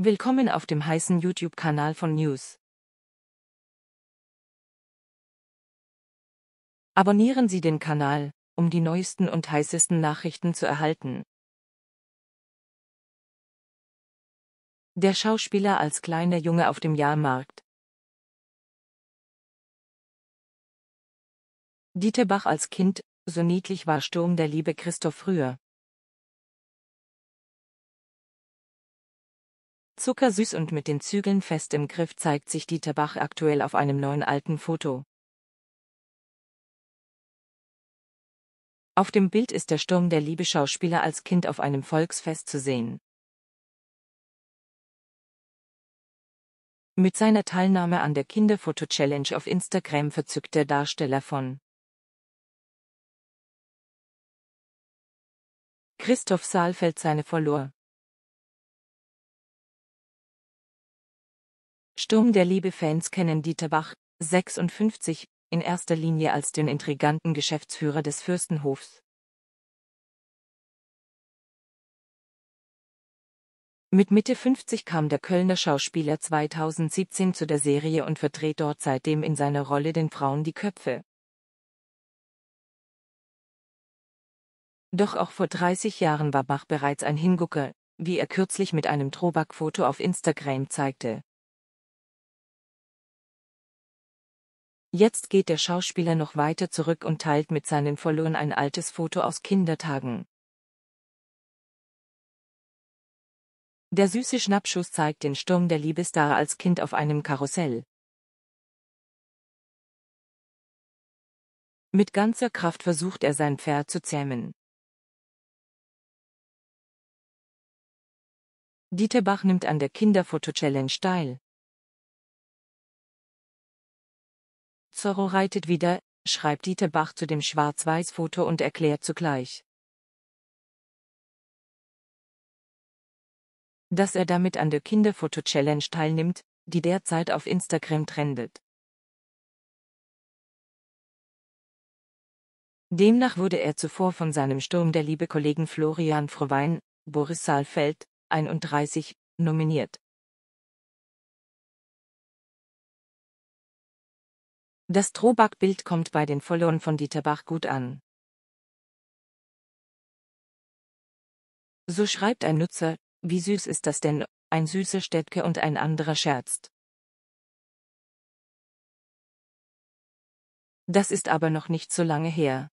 Willkommen auf dem heißen YouTube-Kanal von News. Abonnieren Sie den Kanal, um die neuesten und heißesten Nachrichten zu erhalten. Der Schauspieler als kleiner Junge auf dem Jahrmarkt. Dieter Bach als Kind, so niedlich war Sturm der Liebe Christoph früher. Zuckersüß und mit den Zügeln fest im Griff zeigt sich Dieter Bach aktuell auf einem neuen alten Foto. Auf dem Bild ist der Sturm der Liebe Schauspieler als Kind auf einem Volksfest zu sehen. Mit seiner Teilnahme an der Kinderfoto-Challenge auf Instagram verzückt der Darsteller von Christoph Saalfeld seine Follower. Sturm der Liebe-Fans kennen Dieter Bach, 56, in erster Linie als den intriganten Geschäftsführer des Fürstenhofs. Mit Mitte 50 kam der Kölner Schauspieler 2017 zu der Serie und verdreht dort seitdem in seiner Rolle den Frauen die Köpfe. Doch auch vor 30 Jahren war Bach bereits ein Hingucker, wie er kürzlich mit einem Trobak-Foto auf Instagram zeigte. Jetzt geht der Schauspieler noch weiter zurück und teilt mit seinen Followern ein altes Foto aus Kindertagen. Der süße Schnappschuss zeigt den Sturm der Liebe als Kind auf einem Karussell. Mit ganzer Kraft versucht er sein Pferd zu zähmen. Dieter Bach nimmt an der Kinderfoto-Challenge teil. Zorro reitet wieder, schreibt Dieter Bach zu dem Schwarz-Weiß-Foto und erklärt zugleich, dass er damit an der Kinderfoto-Challenge teilnimmt, die derzeit auf Instagram trendet. Demnach wurde er zuvor von seinem Sturm der Liebe Kollegen Florian Frowein, Boris Saalfeld, 31, nominiert. Das Trobak-Bild kommt bei den Followern von Dieter Bach gut an. So schreibt ein Nutzer, wie süß ist das denn, ein süßer Städtke und ein anderer scherzt. Das ist aber noch nicht so lange her.